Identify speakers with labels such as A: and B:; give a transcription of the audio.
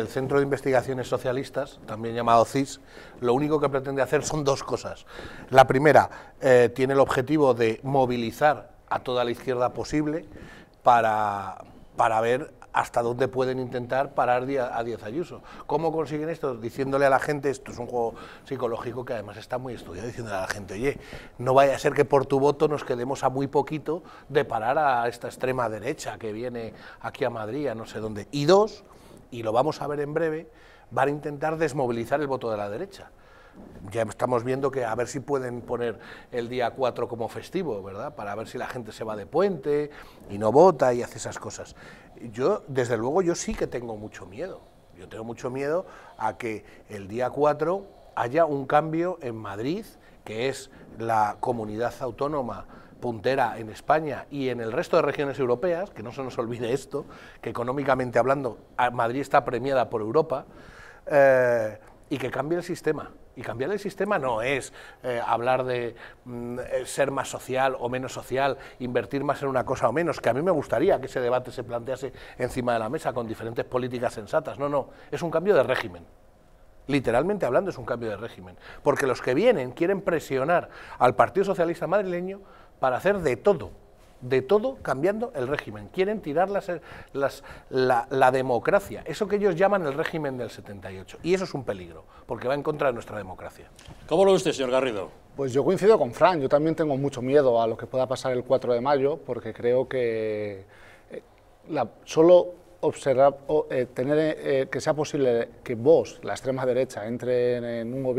A: El Centro de Investigaciones Socialistas, también llamado CIS, lo único que pretende hacer son dos cosas. La primera, eh, tiene el objetivo de movilizar a toda la izquierda posible para, para ver hasta dónde pueden intentar parar a Díaz Ayuso. ¿Cómo consiguen esto? Diciéndole a la gente, esto es un juego psicológico que además está muy estudiado, diciéndole a la gente, oye, no vaya a ser que por tu voto nos quedemos a muy poquito de parar a esta extrema derecha que viene aquí a Madrid, a no sé dónde. Y dos, y lo vamos a ver en breve, van a intentar desmovilizar el voto de la derecha. Ya estamos viendo que a ver si pueden poner el día 4 como festivo, ¿verdad? Para ver si la gente se va de puente y no vota y hace esas cosas. Yo, desde luego, yo sí que tengo mucho miedo. Yo tengo mucho miedo a que el día 4 haya un cambio en Madrid, que es la comunidad autónoma puntera en España y en el resto de regiones europeas, que no se nos olvide esto, que económicamente hablando Madrid está premiada por Europa, eh, y que cambie el sistema. Y cambiar el sistema no es eh, hablar de mm, eh, ser más social o menos social, invertir más en una cosa o menos, que a mí me gustaría que ese debate se plantease encima de la mesa con diferentes políticas sensatas. No, no, es un cambio de régimen. Literalmente hablando es un cambio de régimen. Porque los que vienen quieren presionar al Partido Socialista madrileño para hacer de todo, de todo cambiando el régimen. Quieren tirar la, democracia, eso que ellos llaman el régimen del 78. Y eso es un peligro, porque va en contra de nuestra democracia. ¿Cómo lo ve usted, señor Garrido?
B: Pues yo coincido con Fran, yo también tengo mucho miedo a lo que pueda pasar el 4 de mayo, porque creo que eh, solo observar, o, eh, tener eh, que sea posible que vos, la extrema derecha, entre en un gobierno